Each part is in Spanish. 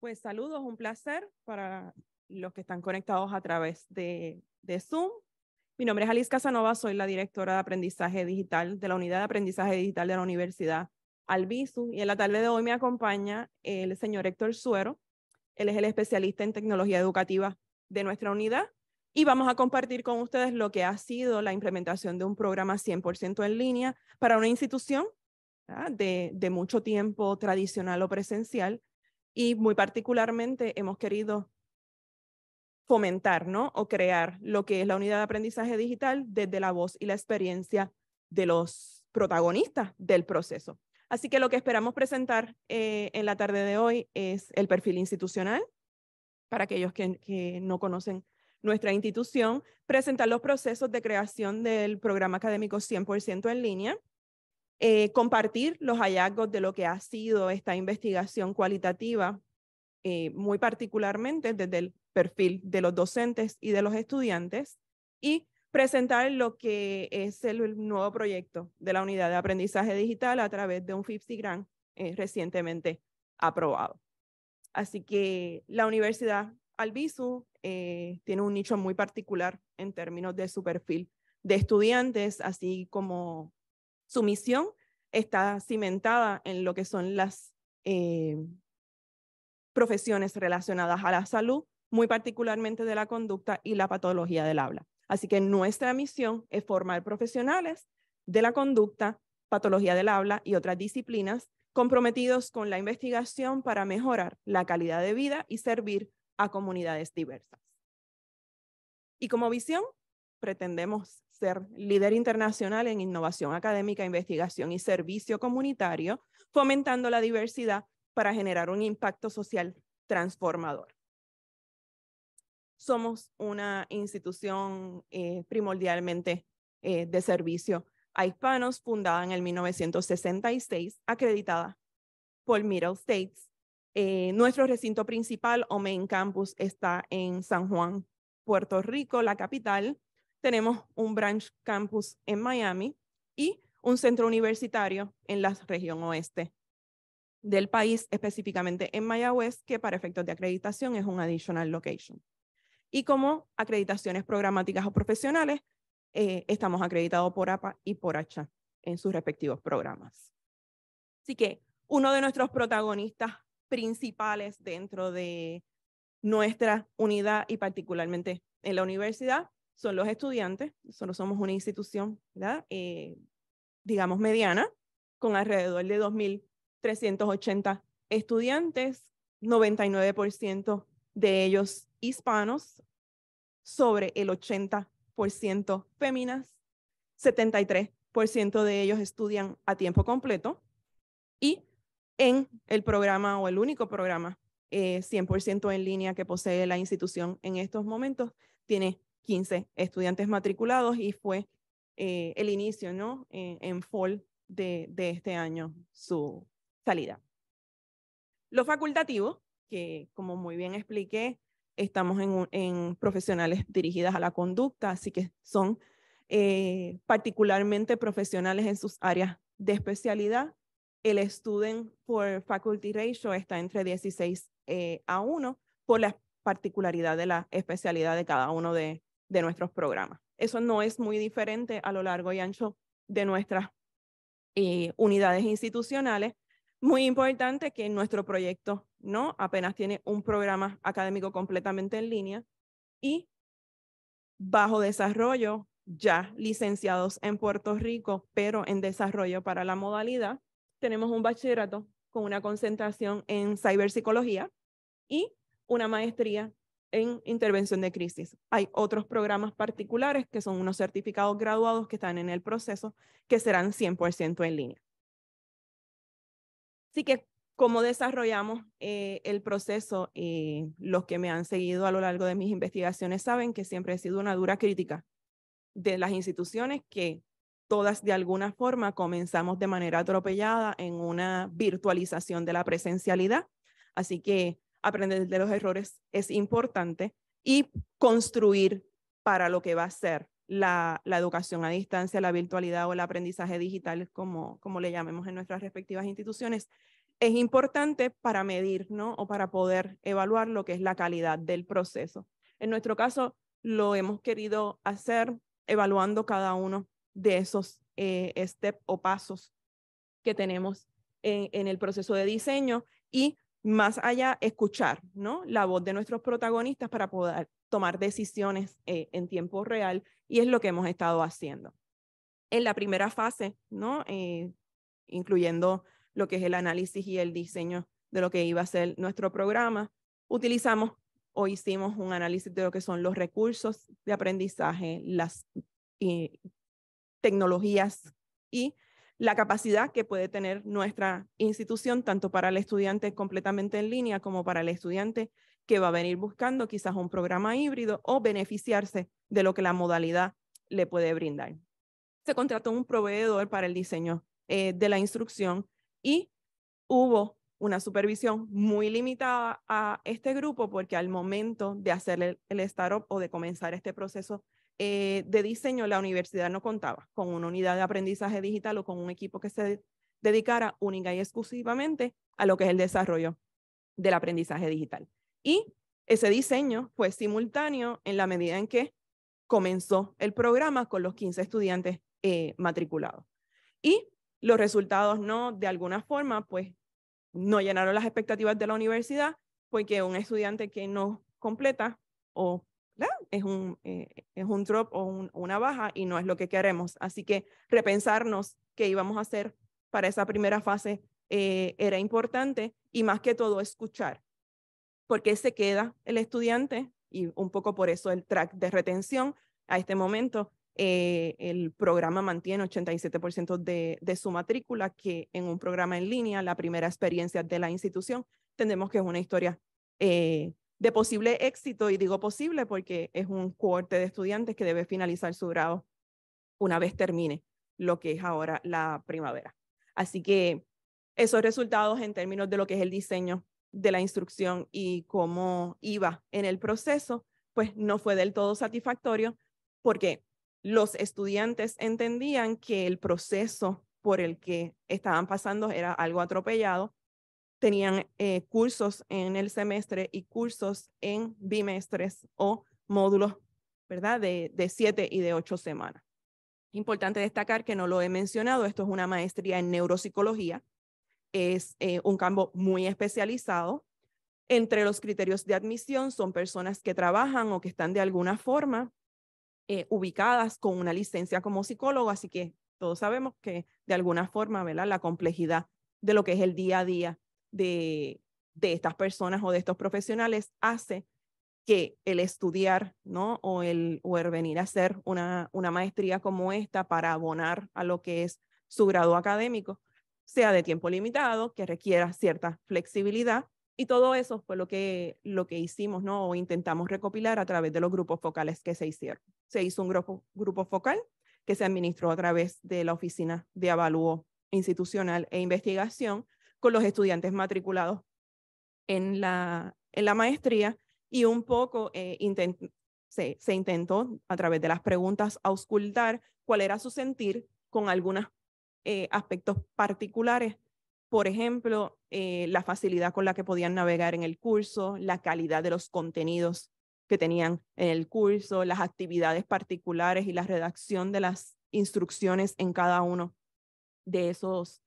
Pues saludos, un placer para los que están conectados a través de, Zoom. Mi nombre es Alice Casanova, soy la directora de aprendizaje digital de la unidad de aprendizaje digital de la Universidad Albizu y en la tarde de hoy me acompaña el señor Héctor Suero. Él es el especialista en tecnología educativa de nuestra unidad y vamos a compartir con ustedes lo que ha sido la implementación de un programa 100% en línea para una institución de, mucho tiempo tradicional o presencial y muy particularmente hemos querido fomentar ¿no? o crear lo que es la unidad de aprendizaje digital desde la voz y la experiencia de los protagonistas del proceso. Así que lo que esperamos presentar eh, en la tarde de hoy es el perfil institucional, para aquellos que, que no conocen nuestra institución, presentar los procesos de creación del programa académico 100% en línea, eh, compartir los hallazgos de lo que ha sido esta investigación cualitativa, eh, muy particularmente desde el perfil de los docentes y de los estudiantes, y presentar lo que es el nuevo proyecto de la unidad de aprendizaje digital a través de un FIPSI Grant eh, recientemente aprobado. Así que la Universidad Albizu tiene un nicho muy particular en términos de su perfil de estudiantes, así como su misión está cimentada en lo que son las eh, profesiones relacionadas a la salud, muy particularmente de la conducta y la patología del habla. Así que nuestra misión es formar profesionales de la conducta, patología del habla y otras disciplinas comprometidos con la investigación para mejorar la calidad de vida y servir a comunidades diversas. Y como visión, pretendemos ser líder internacional en innovación académica, investigación y servicio comunitario, fomentando la diversidad para generar un impacto social transformador. Somos una institución eh, primordialmente eh, de servicio a hispanos, fundada en el 1966, acreditada por Middle States. Eh, nuestro recinto principal o main campus está en San Juan, Puerto Rico, la capital, tenemos un branch campus en Miami y un centro universitario en la región oeste del país, específicamente en West que para efectos de acreditación es un additional location. Y como acreditaciones programáticas o profesionales, eh, estamos acreditados por APA y por ACHA en sus respectivos programas. Así que uno de nuestros protagonistas principales dentro de nuestra unidad y particularmente en la universidad son los estudiantes. solo somos una institución, eh, digamos, mediana, con alrededor de 2.380 estudiantes, 99% de ellos hispanos, sobre el 80% féminas, 73% de ellos estudian a tiempo completo y en el programa o el único programa 100% eh, en línea que posee la institución en estos momentos, tiene 15 estudiantes matriculados y fue eh, el inicio, ¿no? Eh, en fall de, este año, su salida. lo facultativo que como muy bien expliqué, estamos en, profesionales dirigidas a la conducta, así que son eh, particularmente profesionales en sus áreas de especialidad. El student por faculty ratio está entre 16 a 1 por la particularidad de la especialidad de cada uno de de nuestros programas. Eso no es muy diferente a lo largo y ancho de nuestras eh, unidades institucionales. Muy importante que nuestro proyecto no apenas tiene un programa académico completamente en línea y bajo desarrollo ya licenciados en Puerto Rico, pero en desarrollo para la modalidad. Tenemos un bachillerato con una concentración en ciberpsicología y una maestría en intervención de crisis. Hay otros programas particulares que son unos certificados graduados que están en el proceso que serán 100% en línea. Así que, como desarrollamos eh, el proceso? Eh, los que me han seguido a lo largo de mis investigaciones saben que siempre he sido una dura crítica de las instituciones que todas de alguna forma comenzamos de manera atropellada en una virtualización de la presencialidad. Así que aprender de los errores es importante y construir para lo que va a ser la, educación a distancia, la virtualidad o el aprendizaje digital, como, como le llamemos en nuestras respectivas instituciones, es importante para medir ¿no? o para poder evaluar lo que es la calidad del proceso. En nuestro caso, lo hemos querido hacer evaluando cada uno de esos eh, steps o pasos que tenemos en el proceso de diseño y más allá, escuchar ¿no? la voz de nuestros protagonistas para poder tomar decisiones eh, en tiempo real y es lo que hemos estado haciendo. En la primera fase, ¿no? Eh, incluyendo lo que es el análisis y el diseño de lo que iba a ser nuestro programa, utilizamos o hicimos un análisis de lo que son los recursos de aprendizaje, las eh, tecnologías y la capacidad que puede tener nuestra institución, tanto para el estudiante completamente en línea como para el estudiante que va a venir buscando quizás un programa híbrido o beneficiarse de lo que la modalidad le puede brindar. Se contrató un proveedor para el diseño eh, de la instrucción y hubo una supervisión muy limitada a este grupo porque al momento de hacer el startup o de comenzar este proceso eh, de diseño, la universidad no contaba con una unidad de aprendizaje digital o con un equipo que se dedicara única y exclusivamente a lo que es el desarrollo del aprendizaje digital. Y ese diseño fue simultáneo en la medida en que comenzó el programa con los 15 estudiantes eh, matriculados. Y los resultados no, de alguna forma, pues no llenaron las expectativas de la universidad, porque un estudiante que no completa o es un, eh, eh, es un drop o una baja y no es lo que queremos. Así que repensarnos qué íbamos a hacer para esa primera fase eh, era importante y más que todo escuchar, porque se queda el estudiante y un poco por eso el track de retención a este momento. el programa mantiene 87% de, su matrícula, que en un programa en línea, la primera experiencia de la institución, tenemos que es una historia de posible éxito, y digo posible porque es un corte de estudiantes que debe finalizar su grado una vez termine lo que es ahora la primavera. Así que esos resultados en términos de lo que es el diseño de la instrucción y cómo iba en el proceso, pues no fue del todo satisfactorio porque los estudiantes entendían que el proceso por el que estaban pasando era algo atropellado tenían eh, cursos en el semestre y cursos en bimestres o módulos, ¿verdad? De, de siete y de ocho semanas. Importante destacar que no lo he mencionado, esto es una maestría en neuropsicología, es eh, un campo muy especializado. Entre los criterios de admisión son personas que trabajan o que están de alguna forma eh, ubicadas con una licencia como psicólogo, así que todos sabemos que de alguna forma, ¿verdad? La complejidad de lo que es el día a día de, estas personas o de estos profesionales hace que el estudiar, ¿no? O el, venir a hacer una, maestría como esta para abonar a lo que es su grado académico, sea de tiempo limitado, que requiera cierta flexibilidad. Y todo eso fue lo que, lo que hicimos, ¿no? O intentamos recopilar a través de los grupos focales que se hicieron. Se hizo un grupo, grupo focal que se administró a través de la Oficina de Avalúo Institucional e Investigación, con los estudiantes matriculados en la, en la maestría y un poco eh, se, intentó a través de las preguntas auscultar cuál era su sentir con algunos eh, aspectos particulares. Por ejemplo, eh, la facilidad con la que podían navegar en el curso, la calidad de los contenidos que tenían en el curso, las actividades particulares y la redacción de las instrucciones en cada uno de esos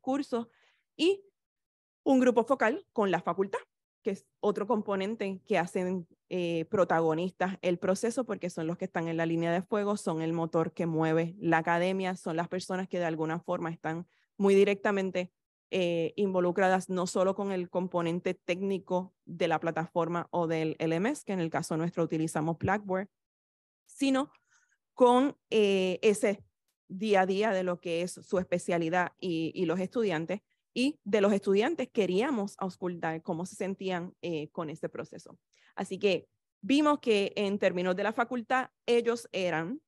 cursos y un grupo focal con la facultad, que es otro componente que hacen eh, protagonistas el proceso porque son los que están en la línea de fuego, son el motor que mueve la academia, son las personas que de alguna forma están muy directamente eh, involucradas no solo con el componente técnico de la plataforma o del LMS, que en el caso nuestro utilizamos Blackboard, sino con eh, ese día a día de lo que es su especialidad y los estudiantes y de los estudiantes queríamos auscultar cómo se sentían eh, con este proceso. Así que vimos que en términos de la facultad, ellos eran,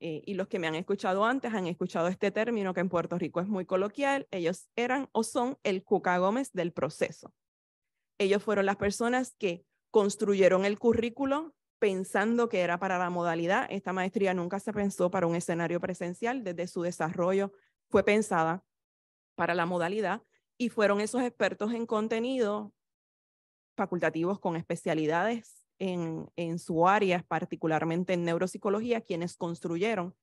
eh, y los que me han escuchado antes han escuchado este término que en Puerto Rico es muy coloquial, ellos eran o son el Cuca Gómez del proceso. Ellos fueron las personas que construyeron el currículo pensando que era para la modalidad. Esta maestría nunca se pensó para un escenario presencial, desde su desarrollo fue pensada para la modalidad y fueron esos expertos en contenido facultativos con especialidades en, su área, particularmente en neuropsicología, quienes construyeron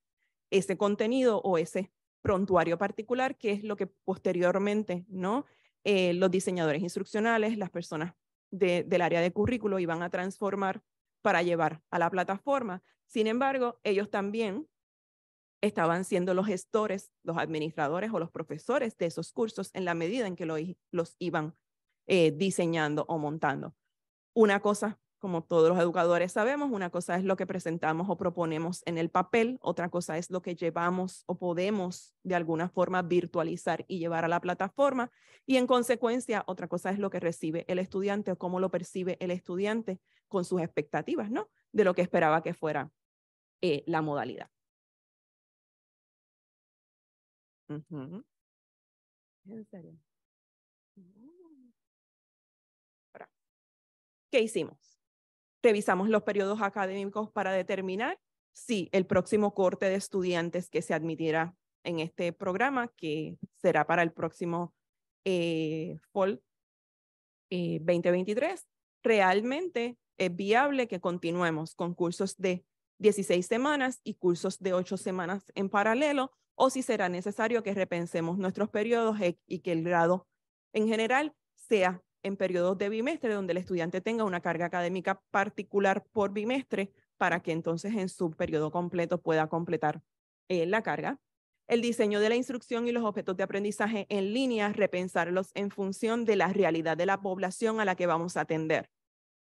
ese contenido o ese prontuario particular, que es lo que posteriormente, ¿no? Eh, los diseñadores instruccionales, las personas del área de currículo iban a transformar para llevar a la plataforma. Sin embargo, ellos también estaban siendo los gestores, los administradores o los profesores de esos cursos en la medida en que los iban eh, diseñando o montando. Una cosa, como todos los educadores sabemos, una cosa es lo que presentamos o proponemos en el papel, otra cosa es lo que llevamos o podemos de alguna forma virtualizar y llevar a la plataforma, y en consecuencia, otra cosa es lo que recibe el estudiante o cómo lo percibe el estudiante con sus expectativas, ¿no? De lo que esperaba que fuera eh, la modalidad. Mm. ¿Qué hicimos? Revisamos los periodos académicos para determinar si el próximo corte de estudiantes que se admitirá en este programa, que será para el próximo eh, fall 2023, eh, realmente es viable que continuemos con cursos de 16 semanas y cursos de 8 semanas en paralelo o si será necesario que repensemos nuestros periodos e, y que el grado en general sea en periodos de bimestre donde el estudiante tenga una carga académica particular por bimestre para que entonces en su periodo completo pueda completar eh, la carga. El diseño de la instrucción y los objetos de aprendizaje en línea, repensarlos en función de la realidad de la población a la que vamos a atender.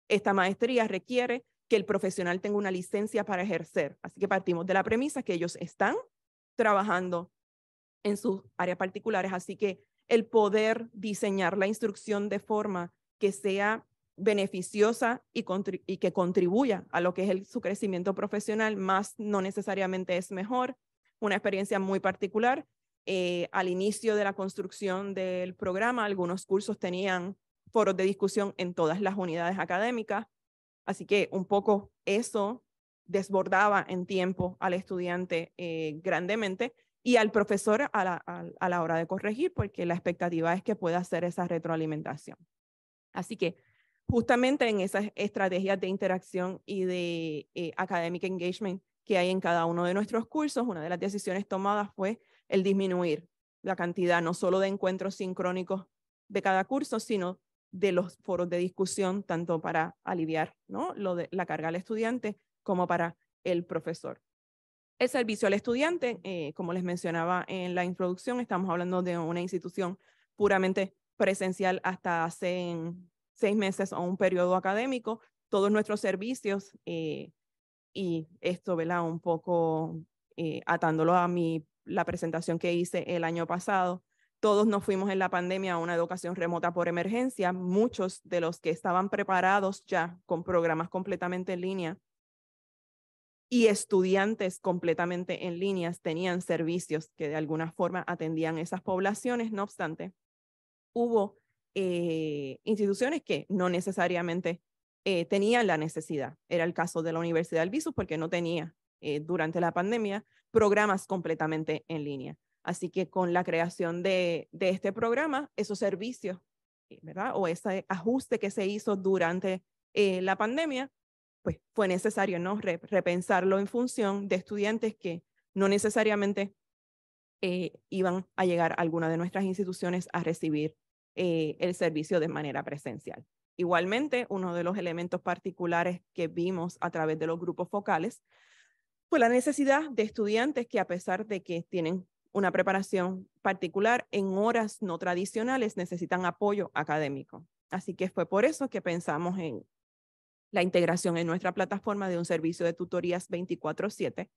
Esta maestría requiere que el profesional tenga una licencia para ejercer, así que partimos de la premisa que ellos están trabajando en sus áreas particulares. Así que el poder diseñar la instrucción de forma que sea beneficiosa y, y que contribuya a lo que es su crecimiento profesional, más no necesariamente es mejor. Una experiencia muy particular. Eh, al inicio de la construcción del programa, algunos cursos tenían foros de discusión en todas las unidades académicas. Así que un poco eso desbordaba en tiempo al estudiante eh, grandemente y al profesor a la, hora de corregir, porque la expectativa es que pueda hacer esa retroalimentación. Así que justamente en esas estrategias de interacción y de eh, academic engagement que hay en cada uno de nuestros cursos, una de las decisiones tomadas fue el disminuir la cantidad no solo de encuentros sincrónicos de cada curso, sino de los foros de discusión, tanto para aliviar ¿no? Lo de, la carga al estudiante como para el profesor. El servicio al estudiante, eh, como les mencionaba en la introducción, estamos hablando de una institución puramente presencial hasta hace seis meses o un periodo académico. Todos nuestros servicios, eh, y esto, ¿verdad? Un poco eh, atándolo a mi, la presentación que hice el año pasado, todos nos fuimos en la pandemia a una educación remota por emergencia. Muchos de los que estaban preparados ya con programas completamente en línea y estudiantes completamente en líneas tenían servicios que de alguna forma atendían esas poblaciones. No obstante, hubo eh, instituciones que no necesariamente eh, tenían la necesidad. Era el caso de la Universidad del visu porque no tenía eh, durante la pandemia programas completamente en línea. Así que con la creación de, de este programa, esos servicios, ¿verdad? O ese ajuste que se hizo durante la pandemia pues fue necesario ¿no? repensarlo en función de estudiantes que no necesariamente eh, iban a llegar a alguna de nuestras instituciones a recibir eh, el servicio de manera presencial. Igualmente, uno de los elementos particulares que vimos a través de los grupos focales fue la necesidad de estudiantes que a pesar de que tienen una preparación particular en horas no tradicionales necesitan apoyo académico. Así que fue por eso que pensamos en la integración en nuestra plataforma de un servicio de tutorías 24/7.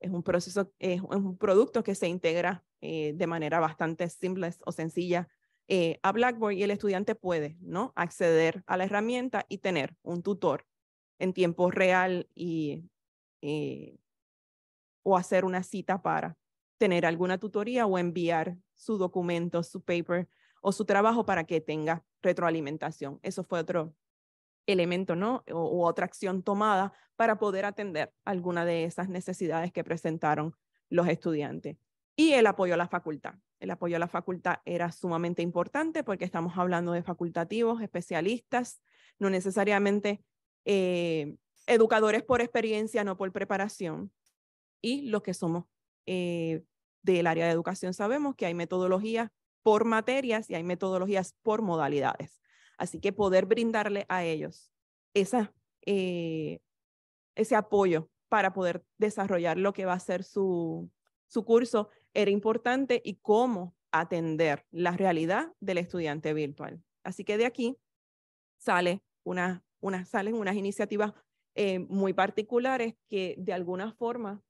Es un proceso, es un producto que se integra eh, de manera bastante simple o sencilla eh, a Blackboard y el estudiante puede ¿no? acceder a la herramienta y tener un tutor en tiempo real y, eh, o hacer una cita para tener alguna tutoría o enviar su documento, su paper o su trabajo para que tenga retroalimentación. Eso fue otro elemento, ¿no? O, otra acción tomada para poder atender alguna de esas necesidades que presentaron los estudiantes. Y el apoyo a la facultad. El apoyo a la facultad era sumamente importante porque estamos hablando de facultativos, especialistas, no necesariamente eh, educadores por experiencia, no por preparación. Y los que somos eh, del área de educación sabemos que hay metodologías por materias y hay metodologías por modalidades. Así que poder brindarle a ellos eh, ese apoyo para poder desarrollar lo que va a ser su, curso era importante y cómo atender la realidad del estudiante virtual. Así que de aquí salen unas iniciativas eh, muy particulares que de alguna forma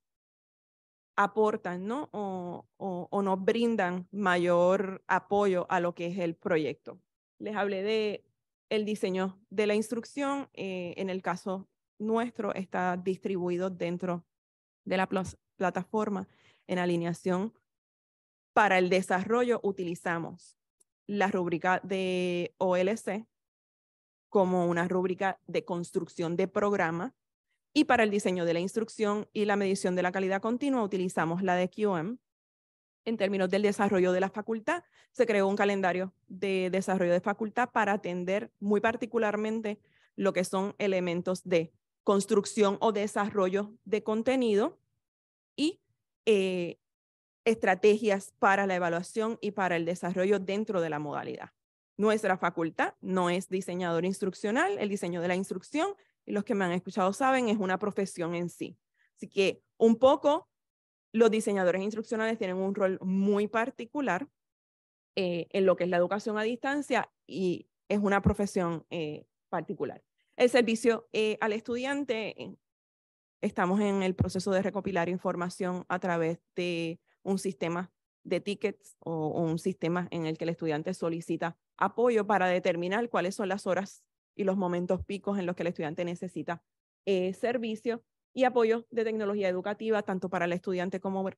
aportan ¿no? O, o, nos brindan mayor apoyo a lo que es el proyecto les hablé de el diseño de la instrucción, eh, en el caso nuestro está distribuido dentro de la plataforma en alineación. Para el desarrollo utilizamos la rúbrica de OLC como una rúbrica de construcción de programa y para el diseño de la instrucción y la medición de la calidad continua utilizamos la de QM en términos del desarrollo de la facultad, se creó un calendario de desarrollo de facultad para atender muy particularmente lo que son elementos de construcción o desarrollo de contenido y eh, estrategias para la evaluación y para el desarrollo dentro de la modalidad. Nuestra facultad no es diseñador instruccional, el diseño de la instrucción, y los que me han escuchado saben, es una profesión en sí. Así que un poco los diseñadores instruccionales tienen un rol muy particular eh, en lo que es la educación a distancia y es una profesión eh, particular. El servicio eh, al estudiante, estamos en el proceso de recopilar información a través de un sistema de tickets o, un sistema en el que el estudiante solicita apoyo para determinar cuáles son las horas y los momentos picos en los que el estudiante necesita servicio y apoyo de tecnología educativa, tanto para el estudiante como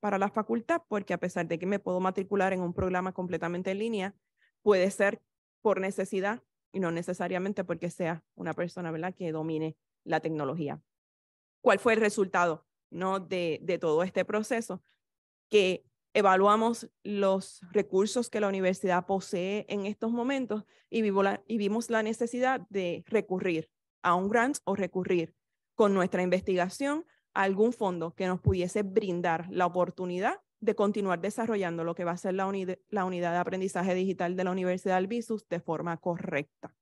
para la facultad, porque a pesar de que me puedo matricular en un programa completamente en línea, puede ser por necesidad y no necesariamente porque sea una persona ¿verdad? que domine la tecnología. ¿Cuál fue el resultado ¿no? de, todo este proceso? Que evaluamos los recursos que la universidad posee en estos momentos y, la, y vimos la necesidad de recurrir a un grant o recurrir con nuestra investigación algún fondo que nos pudiese brindar la oportunidad de continuar desarrollando lo que va a ser la, unidad, de aprendizaje digital de la Universidad del Visus de forma correcta.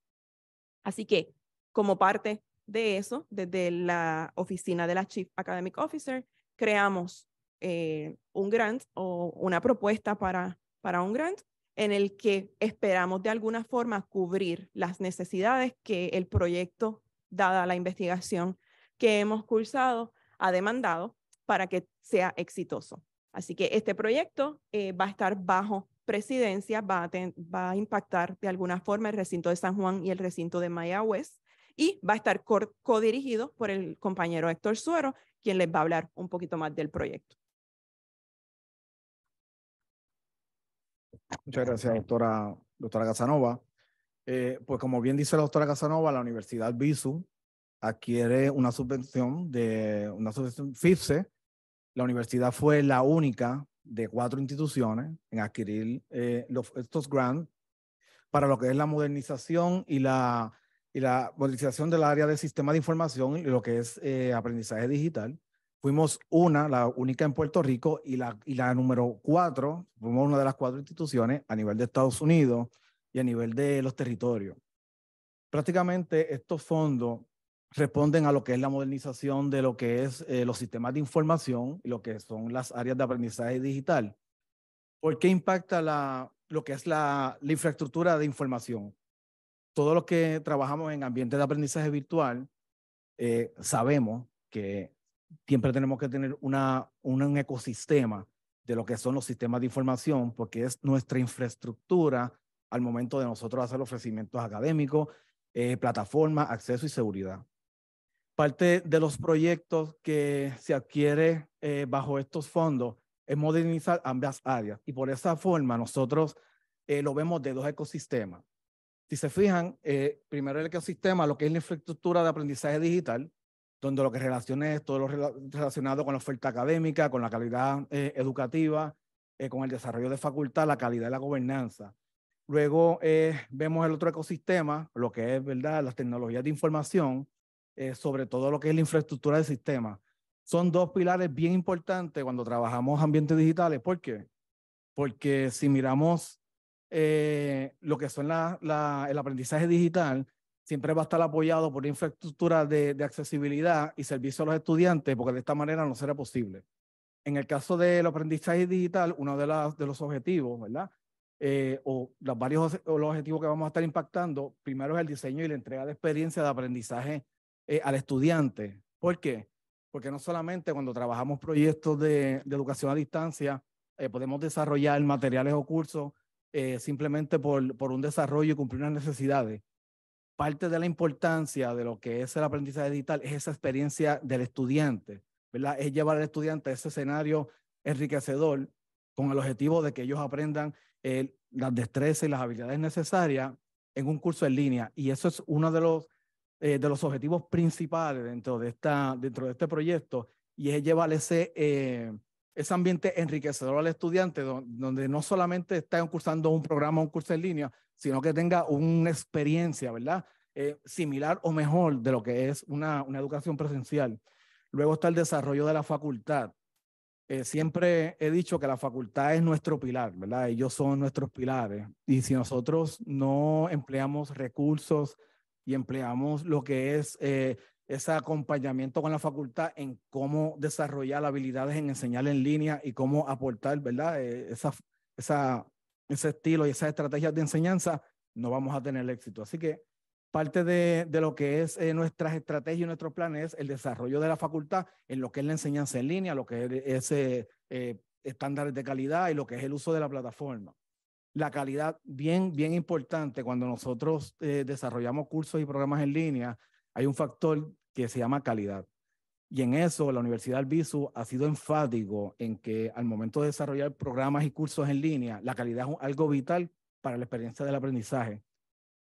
Así que, como parte de eso, desde la oficina de la Chief Academic Officer, creamos eh, un grant o una propuesta para, para un grant en el que esperamos de alguna forma cubrir las necesidades que el proyecto, dada la investigación, que hemos cursado ha demandado para que sea exitoso. Así que este proyecto eh, va a estar bajo presidencia, va a, impactar de alguna forma el recinto de San Juan y el recinto de Mayagüez y va a estar codirigido por el compañero Héctor Suero, quien les va a hablar un poquito más del proyecto. Muchas gracias, doctora, Casanova. Eh, pues como bien dice la doctora Casanova, la Universidad BISU adquiere una subvención de una subvención FIFSE. La universidad fue la única de cuatro instituciones en adquirir eh, los, estos grants para lo que es la modernización y la, y la modernización del área del sistema de información y lo que es eh, aprendizaje digital. Fuimos una, la única en Puerto Rico y la, y la número cuatro, fuimos una de las cuatro instituciones a nivel de Estados Unidos y a nivel de los territorios. Prácticamente estos fondos responden a lo que es la modernización de lo que es eh, los sistemas de información y lo que son las áreas de aprendizaje digital. ¿Por qué impacta la, lo que es la, infraestructura de información? Todos los que trabajamos en ambientes de aprendizaje virtual eh, sabemos que siempre tenemos que tener una, un ecosistema de lo que son los sistemas de información, porque es nuestra infraestructura al momento de nosotros hacer ofrecimientos académicos, eh, plataformas, acceso y seguridad. Parte de los proyectos que se adquiere eh, bajo estos fondos es modernizar ambas áreas y por esa forma nosotros eh, lo vemos de dos ecosistemas. Si se fijan, eh, primero el ecosistema, lo que es la infraestructura de aprendizaje digital, donde lo que relaciona es todo lo relacionado con la oferta académica, con la calidad educativa, con el desarrollo de facultad, la calidad de la gobernanza. Luego vemos el otro ecosistema, lo que es ¿verdad? las tecnologías de información, eh, sobre todo lo que es la infraestructura del sistema. Son dos pilares bien importantes cuando trabajamos ambientes digitales. ¿Por qué? Porque si miramos eh, lo que son el aprendizaje digital, siempre va a estar apoyado por infraestructura de, accesibilidad y servicio a los estudiantes, porque de esta manera no será posible. En el caso del aprendizaje digital, uno de, las, de los objetivos, ¿verdad? Eh, o los varios o los objetivos que vamos a estar impactando, primero es el diseño y la entrega de experiencia de aprendizaje eh, al estudiante. ¿Por qué? Porque no solamente cuando trabajamos proyectos de, educación a distancia eh, podemos desarrollar materiales o cursos eh, simplemente por, un desarrollo y cumplir unas necesidades. Parte de la importancia de lo que es el aprendizaje digital es esa experiencia del estudiante, ¿verdad? Es llevar al estudiante a ese escenario enriquecedor con el objetivo de que ellos aprendan las destrezas y las habilidades necesarias en un curso en línea. Y eso es uno de los eh, de los objetivos principales dentro de, esta, dentro de este proyecto y es llevar ese, eh, ese ambiente enriquecedor al estudiante, donde, no solamente está cursando un programa o un curso en línea, sino que tenga una experiencia, ¿verdad? Eh, similar o mejor de lo que es una, una, educación presencial. Luego está el desarrollo de la facultad. siempre he dicho que la facultad es nuestro pilar, ¿verdad? Ellos son nuestros pilares. Y si nosotros no empleamos recursos, y empleamos lo que es eh, ese acompañamiento con la facultad en cómo desarrollar habilidades en enseñar en línea y cómo aportar, ¿verdad? Eh, esa, ese estilo y esas estrategias de enseñanza, no vamos a tener éxito. Así que parte de, lo que es nuestra eh, nuestras estrategias y nuestros planes es el desarrollo de la facultad en lo que es la enseñanza en línea, lo que es, es estándares de calidad y lo que es el uso de la plataforma la calidad bien, bien importante. Cuando nosotros eh, desarrollamos cursos y programas en línea, hay un factor que se llama calidad. Y en eso la Universidad visu ha sido enfático en que al momento de desarrollar programas y cursos en línea, la calidad es algo vital para la experiencia del aprendizaje.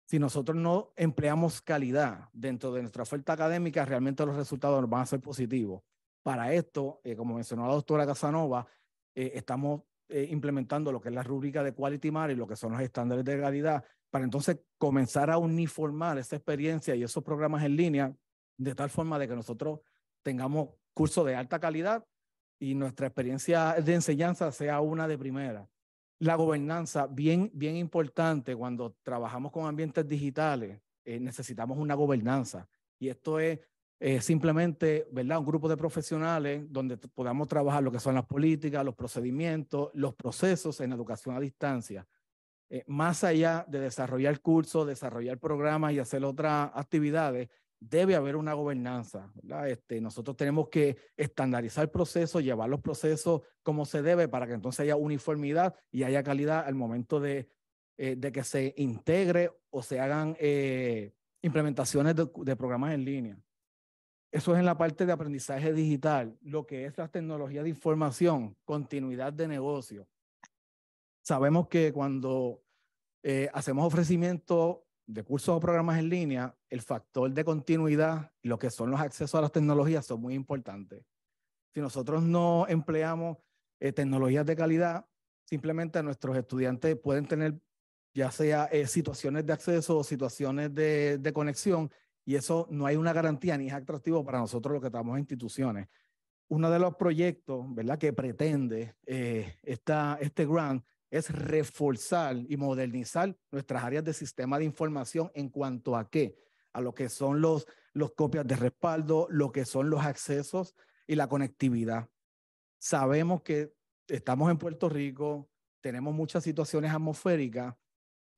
Si nosotros no empleamos calidad dentro de nuestra oferta académica, realmente los resultados no van a ser positivos. Para esto, eh, como mencionó la doctora Casanova, eh, estamos eh, implementando lo que es la rúbrica de Quality Mar y lo que son los estándares de calidad, para entonces comenzar a uniformar esa experiencia y esos programas en línea, de tal forma de que nosotros tengamos cursos de alta calidad y nuestra experiencia de enseñanza sea una de primera. La gobernanza, bien, bien importante, cuando trabajamos con ambientes digitales, eh, necesitamos una gobernanza. Y esto es simplemente, ¿verdad? Un grupo de profesionales donde podamos trabajar lo que son las políticas, los procedimientos, los procesos en educación a distancia. Eh, más allá de desarrollar cursos, desarrollar programas y hacer otras actividades, debe haber una gobernanza. ¿verdad? Este, nosotros tenemos que estandarizar procesos, llevar los procesos como se debe para que entonces haya uniformidad y haya calidad al momento de, eh, que se integre o se hagan eh, implementaciones de programas en línea. Eso es en la parte de aprendizaje digital, lo que es las tecnologías de información, continuidad de negocio. Sabemos que cuando eh, hacemos ofrecimiento de cursos o programas en línea, el factor de continuidad y lo que son los accesos a las tecnologías son muy importantes. Si nosotros no empleamos eh, tecnologías de calidad, simplemente nuestros estudiantes pueden tener ya sea eh, situaciones de acceso o situaciones de conexión y eso no hay una garantía ni es atractivo para nosotros los que estamos en instituciones. Uno de los proyectos ¿verdad? que pretende eh, este grant es reforzar y modernizar nuestras áreas de sistema de información en cuanto a qué, a lo que son los, los copias de respaldo, lo que son los accesos y la conectividad. Sabemos que estamos en Puerto Rico, tenemos muchas situaciones atmosféricas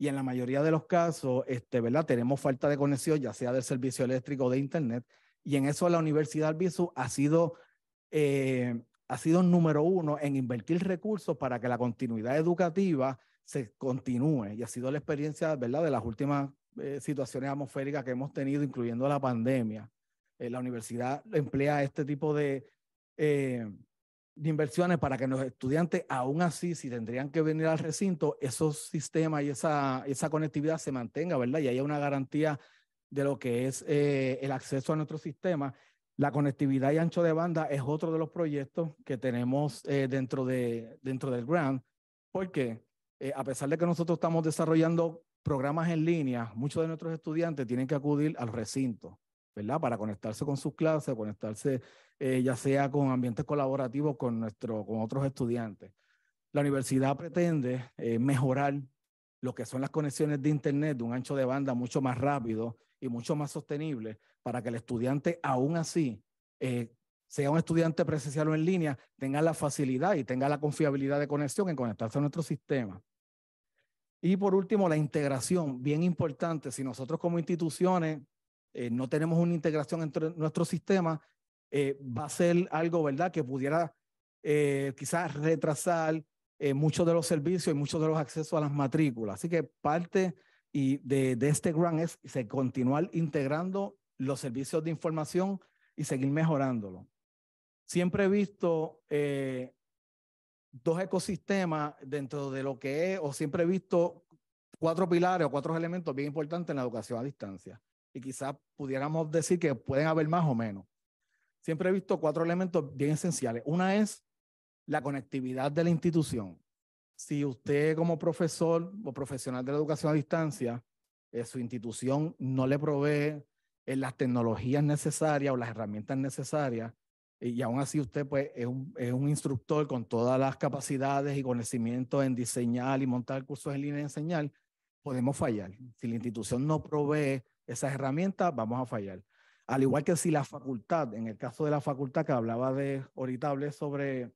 y en la mayoría de los casos, este, ¿verdad? Tenemos falta de conexión, ya sea del servicio eléctrico o de Internet, y en eso la Universidad Albizu ha sido, eh, ha sido número uno en invertir recursos para que la continuidad educativa se continúe, y ha sido la experiencia, ¿verdad?, de las últimas eh, situaciones atmosféricas que hemos tenido, incluyendo la pandemia. Eh, la universidad emplea este tipo de de inversiones para que los estudiantes, aún así, si tendrían que venir al recinto, esos sistemas y esa, esa conectividad se mantenga, ¿verdad? Y haya una garantía de lo que es eh, el acceso a nuestro sistema. La conectividad y ancho de banda es otro de los proyectos que tenemos eh, dentro, de, dentro del grant, porque eh, a pesar de que nosotros estamos desarrollando programas en línea, muchos de nuestros estudiantes tienen que acudir al recinto. Para conectarse con sus clases, conectarse eh, ya sea con ambientes colaborativos con, nuestro, con otros estudiantes. La universidad pretende eh, mejorar lo que son las conexiones de Internet de un ancho de banda mucho más rápido y mucho más sostenible para que el estudiante, aún así, eh, sea un estudiante presencial o en línea, tenga la facilidad y tenga la confiabilidad de conexión en conectarse a nuestro sistema. Y por último, la integración, bien importante, si nosotros como instituciones eh, no tenemos una integración entre nuestros sistemas, eh, va a ser algo, ¿verdad?, que pudiera eh, quizás retrasar muchos de los servicios y muchos de los accesos a las matrículas. Así que parte de, este grant es se continuar integrando los servicios de información y seguir mejorándolo. Siempre he visto dos ecosistemas dentro de lo que es, o siempre he visto cuatro pilares o cuatro elementos bien importantes en la educación a distancia y quizás pudiéramos decir que pueden haber más o menos. Siempre he visto cuatro elementos bien esenciales. Una es la conectividad de la institución. Si usted como profesor o profesional de la educación a distancia, eh, su institución no le provee eh, las tecnologías necesarias o las herramientas necesarias, eh, y aún así usted pues, es, un, instructor con todas las capacidades y conocimientos en diseñar y montar cursos en línea de enseñar, podemos fallar. Si la institución no provee esas herramientas, vamos a fallar. Al igual que si la facultad, en el caso de la facultad que hablaba de ahorita hablé sobre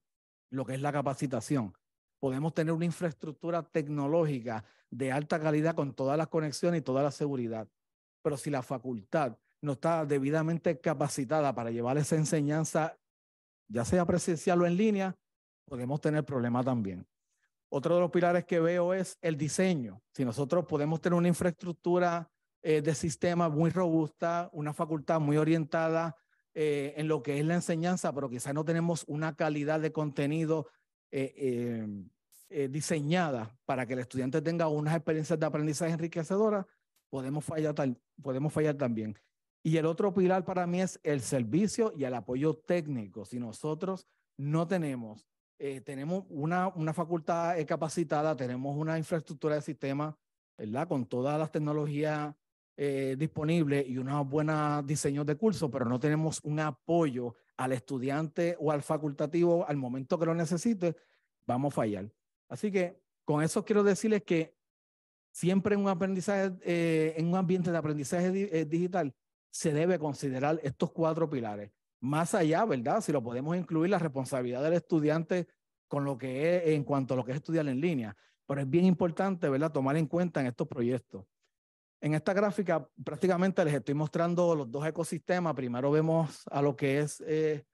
lo que es la capacitación, podemos tener una infraestructura tecnológica de alta calidad con todas las conexiones y toda la seguridad. Pero si la facultad no está debidamente capacitada para llevar esa enseñanza, ya sea presencial o en línea, podemos tener problemas también. Otro de los pilares que veo es el diseño. Si nosotros podemos tener una infraestructura eh, de sistema muy robusta, una facultad muy orientada eh, en lo que es la enseñanza, pero quizás no tenemos una calidad de contenido eh, diseñada para que el estudiante tenga unas experiencias de aprendizaje enriquecedoras, podemos fallar, tal, podemos fallar también. Y el otro pilar para mí es el servicio y el apoyo técnico. Si nosotros no tenemos, tenemos una, una facultad capacitada, tenemos una infraestructura de sistema, ¿verdad? Con todas las tecnologías eh, disponible y unos buenos diseños de curso, pero no tenemos un apoyo al estudiante o al facultativo al momento que lo necesite, vamos a fallar. Así que con eso quiero decirles que siempre en un aprendizaje, eh, en un ambiente de aprendizaje eh, digital, se debe considerar estos cuatro pilares. Más allá, ¿verdad? Si lo podemos incluir la responsabilidad del estudiante con lo que es, en cuanto a lo que es estudiar en línea. Pero es bien importante, ¿verdad? Tomar en cuenta en estos proyectos. En esta gráfica prácticamente les estoy mostrando los dos ecosistemas. Primero vemos a lo que es eh,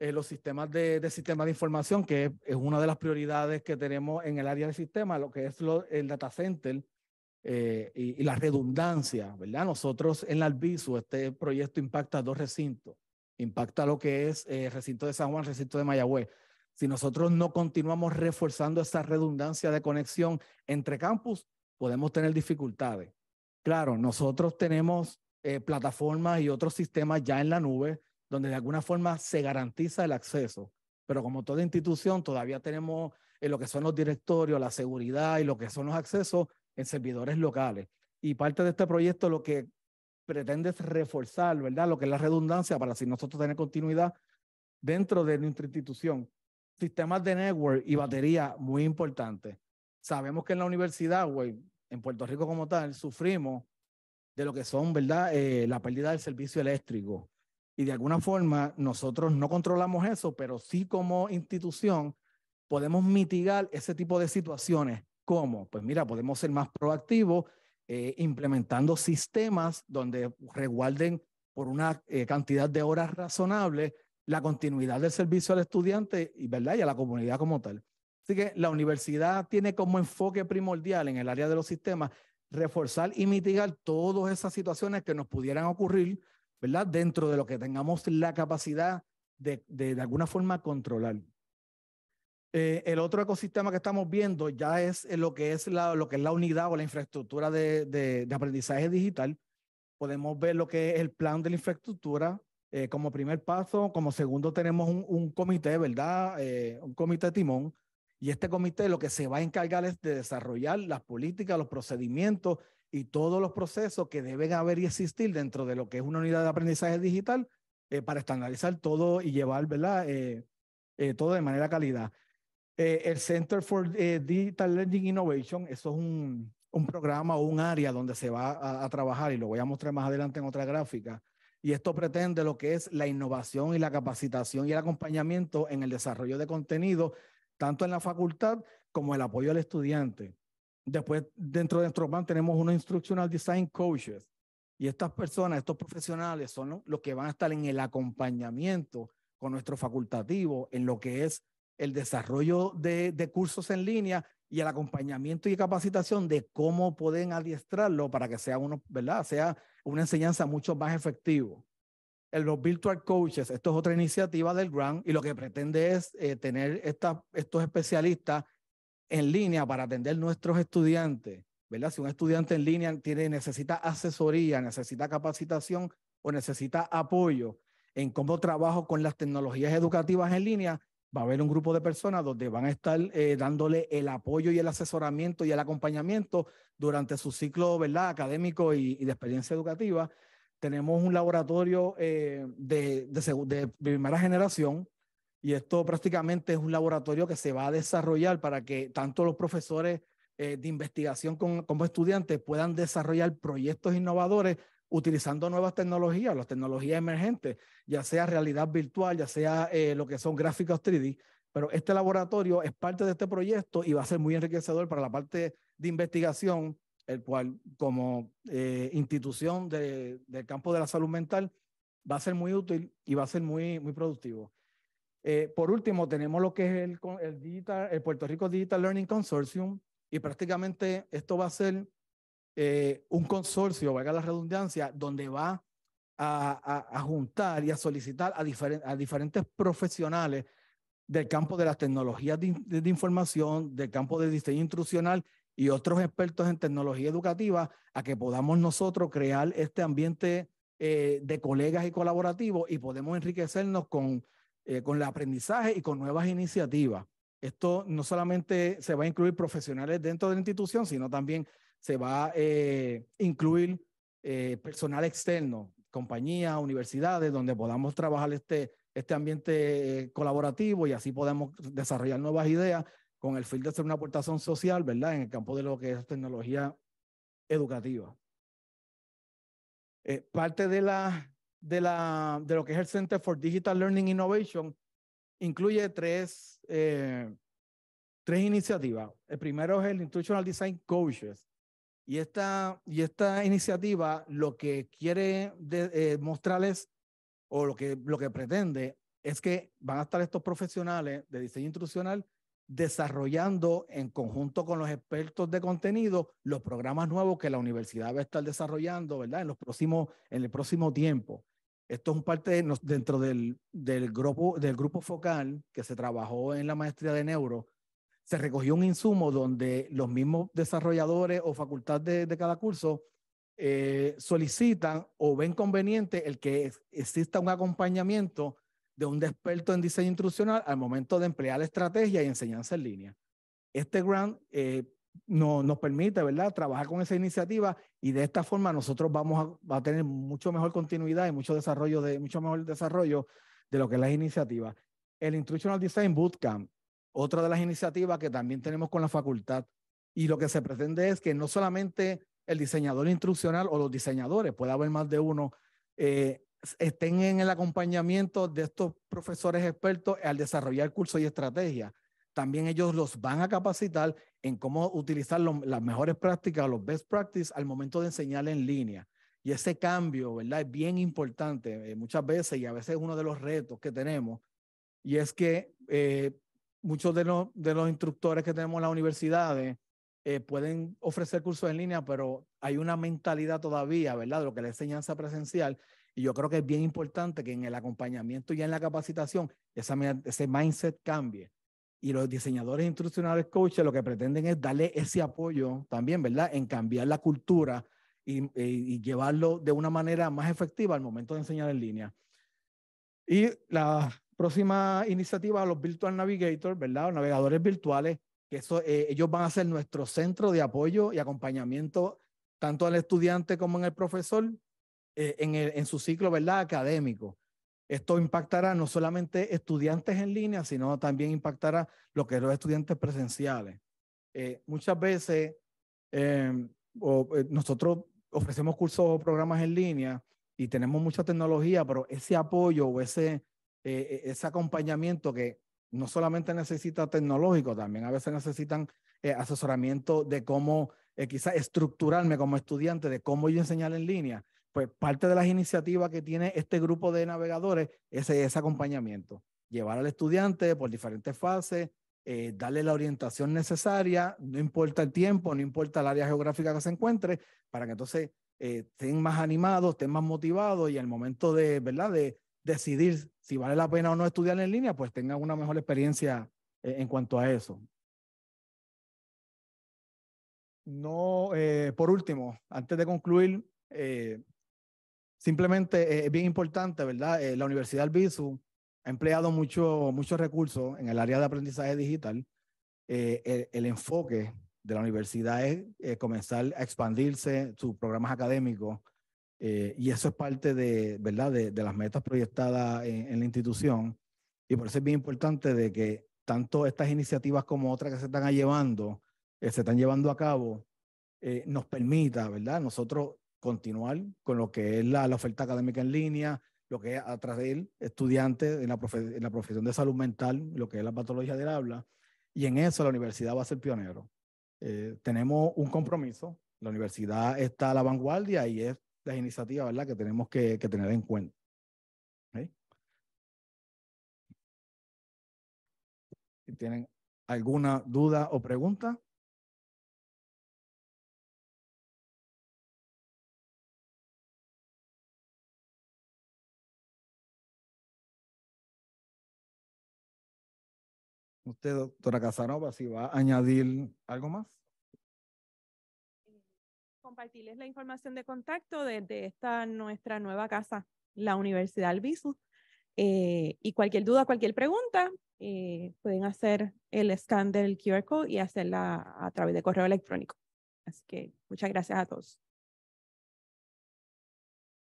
eh, los sistemas de, de de información, que es, una de las prioridades que tenemos en el área del sistema, lo que es lo, el data center eh, y, la redundancia, ¿verdad? Nosotros en la Albizu, este proyecto impacta dos recintos. Impacta lo que es el recinto de San Juan, el recinto de Mayagüez. Si nosotros no continuamos reforzando esa redundancia de conexión entre campus, podemos tener dificultades. Claro, nosotros tenemos eh, plataformas y otros sistemas ya en la nube donde de alguna forma se garantiza el acceso, pero como toda institución todavía tenemos eh, lo que son los directorios, la seguridad y lo que son los accesos en servidores locales. Y parte de este proyecto lo que pretende es reforzar, ¿verdad? Lo que es la redundancia para así nosotros tener continuidad dentro de nuestra institución. Sistemas de network y batería, muy importante. Sabemos que en la universidad, güey, en Puerto Rico como tal, sufrimos de lo que son, ¿verdad?, eh, la pérdida del servicio eléctrico. Y de alguna forma, nosotros no controlamos eso, pero sí como institución podemos mitigar ese tipo de situaciones. ¿Cómo? Pues mira, podemos ser más proactivos eh, implementando sistemas donde resguarden por una eh, cantidad de horas razonable la continuidad del servicio al estudiante y, ¿verdad? y a la comunidad como tal. Así que la universidad tiene como enfoque primordial en el área de los sistemas reforzar y mitigar todas esas situaciones que nos pudieran ocurrir, ¿verdad? Dentro de lo que tengamos la capacidad de, de, alguna forma, controlar. Eh, el otro ecosistema que estamos viendo ya es eh, lo que es la, lo que es la unidad o la infraestructura de, de, aprendizaje digital. Podemos ver lo que es el plan de la infraestructura eh, como primer paso. Como segundo tenemos un, comité, ¿verdad? un comité timón y este comité lo que se va a encargar es de desarrollar las políticas, los procedimientos y todos los procesos que deben haber y existir dentro de lo que es una unidad de aprendizaje digital eh, para estandarizar todo y llevar ¿verdad? Eh, eh, todo de manera calidad. el Center for Digital Learning Innovation, eso es un, programa o un área donde se va a, a trabajar y lo voy a mostrar más adelante en otra gráfica. Y esto pretende lo que es la innovación y la capacitación y el acompañamiento en el desarrollo de contenido tanto en la facultad como el apoyo al estudiante. Después, dentro de nuestro plan tenemos unos instructional design coaches. Y estas personas, estos profesionales, son los que van a estar en el acompañamiento con nuestro facultativo en lo que es el desarrollo de, cursos en línea y el acompañamiento y capacitación de cómo pueden adiestrarlo para que sea, uno, ¿verdad? sea una enseñanza mucho más efectiva los virtual coaches, esto es otra iniciativa del grant y lo que pretende es eh, tener estos especialistas en línea para atender nuestros estudiantes, ¿verdad? Si un estudiante en línea tiene, necesita asesoría, necesita capacitación o necesita apoyo en cómo trabajo con las tecnologías educativas en línea, va a haber un grupo de personas donde van a estar eh, dándole el apoyo y el asesoramiento y el acompañamiento durante su ciclo ¿verdad? académico y de experiencia educativa tenemos un laboratorio eh, de, de, primera generación y esto prácticamente es un laboratorio que se va a desarrollar para que tanto los profesores eh, de investigación como estudiantes puedan desarrollar proyectos innovadores utilizando nuevas tecnologías, las tecnologías emergentes, ya sea realidad virtual, ya sea eh, lo que son gráficos 3D, pero este laboratorio es parte de este proyecto y va a ser muy enriquecedor para la parte de investigación el cual como eh, institución del campo de la salud mental va a ser muy útil y va a ser muy, muy productivo. Eh, por último, tenemos lo que es el, el, Puerto Rico Digital Learning Consortium y prácticamente esto va a ser eh, un consorcio, valga la redundancia, donde va a, a, juntar y a solicitar a, diferentes profesionales del campo de las tecnologías de, información, del campo de diseño instruccional y otros expertos en tecnología educativa a que podamos nosotros crear este ambiente eh, de colegas y colaborativos y podemos enriquecernos con, eh, con el aprendizaje y con nuevas iniciativas. Esto no solamente se va a incluir profesionales dentro de la institución, sino también se va a eh, incluir personal externo, compañías, universidades, donde podamos trabajar este, este ambiente colaborativo y así podemos desarrollar nuevas ideas con el fin de hacer una aportación social, ¿verdad? En el campo de lo que es tecnología educativa. Eh, parte de, la, de, la, de lo que es el Center for Digital Learning Innovation incluye tres, eh, tres iniciativas. El primero es el Instructional Design Coaches. Y esta, y esta iniciativa lo que quiere eh, mostrarles o lo que, lo que pretende es que van a estar estos profesionales de diseño institucional desarrollando en conjunto con los expertos de contenido los programas nuevos que la universidad va a estar desarrollando, ¿verdad? En, los próximos, en el próximo tiempo. Esto es parte dentro del, grupo, del grupo focal que se trabajó en la maestría de neuro. Se recogió un insumo donde los mismos desarrolladores o facultad de, cada curso eh, solicitan o ven conveniente el que exista un acompañamiento de un experto en diseño instruccional al momento de emplear la estrategia y enseñanza en línea. Este grant eh, no, nos permite, ¿verdad?, trabajar con esa iniciativa y de esta forma nosotros vamos a, tener mucho mejor continuidad y mucho desarrollo de, mucho mejor desarrollo de lo que es la iniciativa. El Instructional Design Bootcamp, otra de las iniciativas que también tenemos con la facultad. Y lo que se pretende es que no solamente el diseñador instruccional o los diseñadores, puede haber más de uno, eh, estén en el acompañamiento de estos profesores expertos al desarrollar cursos y estrategias. También ellos los van a capacitar en cómo utilizar las mejores prácticas, los best practices al momento de enseñar en línea. Y ese cambio, ¿verdad? Es bien importante eh, muchas veces y a veces uno de los retos que tenemos. Y es que eh, muchos de los, de los instructores que tenemos en las universidades eh, pueden ofrecer cursos en línea, pero hay una mentalidad todavía, ¿verdad? De lo que la enseñanza presencial, y yo creo que es bien importante que en el acompañamiento y en la capacitación esa, ese mindset cambie. Y los diseñadores instruccionales coaches lo que pretenden es darle ese apoyo también, ¿verdad? En cambiar la cultura eh, y, llevarlo de una manera más efectiva al momento de enseñar en línea. Y la próxima iniciativa, los Virtual Navigators, ¿verdad? Los navegadores virtuales, que eso, eh, ellos van a ser nuestro centro de apoyo y acompañamiento tanto al estudiante como en el profesor eh, en, su ciclo ¿verdad? académico. Esto impactará no solamente estudiantes en línea, sino también impactará lo que son los estudiantes presenciales. Eh, muchas veces em, eh, nosotros ofrecemos cursos o programas en línea y tenemos mucha tecnología, pero ese apoyo o ese, e, acompañamiento que no solamente necesita tecnológico, también a veces necesitan asesoramiento de cómo quizás estructurarme como estudiante, de cómo yo enseñar en línea pues parte de las iniciativas que tiene este grupo de navegadores es ese acompañamiento, llevar al estudiante por diferentes fases, eh, darle la orientación necesaria, no importa el tiempo, no importa el área geográfica que se encuentre, para que entonces eh, estén más animados, estén más motivados y al momento de, ¿verdad? de decidir si vale la pena o no estudiar en línea, pues tengan una mejor experiencia eh, en cuanto a eso. No, por último, antes de concluir, Simplemente es eh, bien importante, ¿verdad? Eh, la Universidad Albizu ha empleado mucho, muchos recursos en el área de aprendizaje digital. Eh, el, enfoque de la universidad es comenzar a expandirse sus programas académicos y eso es parte de, ¿verdad? de, las metas proyectadas en, la institución y por eso es bien importante de que tanto estas iniciativas como otras que se están llevando, se están llevando a cabo, nos permita, ¿verdad? Nosotros continuar con lo que es la, oferta académica en línea, lo que es a estudiantes en la, en la profesión de salud mental, lo que es la patología del habla, y en eso la universidad va a ser pionero. Eh, tenemos un compromiso, la universidad está a la vanguardia y es la iniciativa que tenemos que, tener en cuenta. Si tienen alguna duda o pregunta, Usted, doctora Casanova, si va a añadir algo más. Eh, compartirles la información de contacto desde esta nuestra nueva casa, la Universidad Albizu. Eh, y cualquier duda, cualquier pregunta, eh, pueden hacer el scan del QR code y hacerla a través de correo electrónico. Así que muchas gracias a todos.